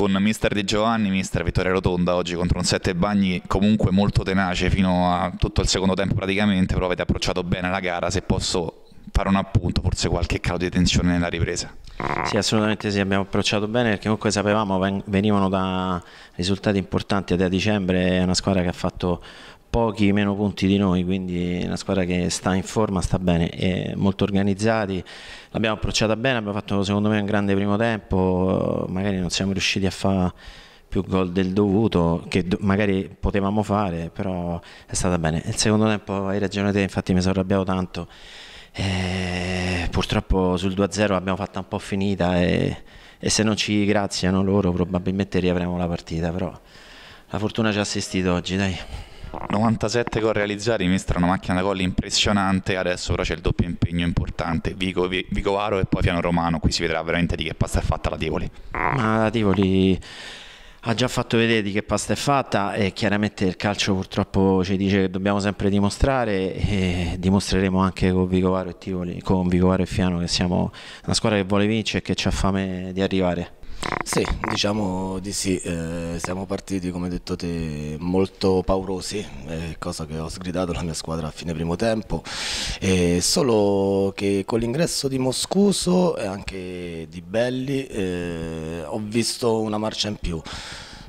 con mister Di Giovanni, mister Vittoria Rotonda oggi contro un sette bagni comunque molto tenace fino a tutto il secondo tempo praticamente, però avete approcciato bene la gara, se posso fare un appunto, forse qualche calo di tensione nella ripresa. Sì, assolutamente sì, abbiamo approcciato bene perché comunque sapevamo venivano da risultati importanti da dicembre, è una squadra che ha fatto pochi meno punti di noi, quindi una squadra che sta in forma, sta bene, è molto organizzati, l'abbiamo approcciata bene, abbiamo fatto secondo me un grande primo tempo, magari non siamo riusciti a fare più gol del dovuto che do magari potevamo fare, però è stata bene. Il secondo tempo hai ragione te, infatti mi sono arrabbiato tanto. E eh, purtroppo sul 2-0 abbiamo fatta un po' finita e, e se non ci graziano loro probabilmente riavremo la partita, però la fortuna ci ha assistito oggi, dai. 97 gol realizzati, Mister una macchina da gol impressionante, adesso però c'è il doppio impegno importante, Vico, Varo e poi Fiano Romano, qui si vedrà veramente di che pasta è fatta la Tivoli. Ma la Tivoli ha già fatto vedere di che pasta è fatta e chiaramente il calcio purtroppo ci dice che dobbiamo sempre dimostrare e dimostreremo anche con Vicovaro e Tivoli, con Vicovaro e Fiano che siamo una squadra che vuole vincere e che ha fame di arrivare. Sì, diciamo di sì, eh, siamo partiti come detto te molto paurosi, eh, cosa che ho sgridato la mia squadra a fine primo tempo, eh, solo che con l'ingresso di Moscuso e anche di Belli eh, ho visto una marcia in più.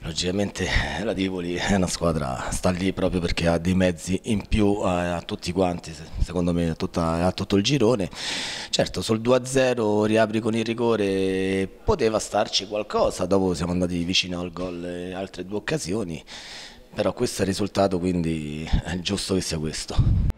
Logicamente eh, la Tivoli è una squadra, sta lì proprio perché ha dei mezzi in più a, a tutti quanti, secondo me a, tutta, a, tutto il girone. Certo, sul 2-0 riapri con il rigore, poteva starci qualcosa, dopo siamo andati vicino al gol in altre due occasioni, però questo è il risultato, quindi è giusto che sia questo.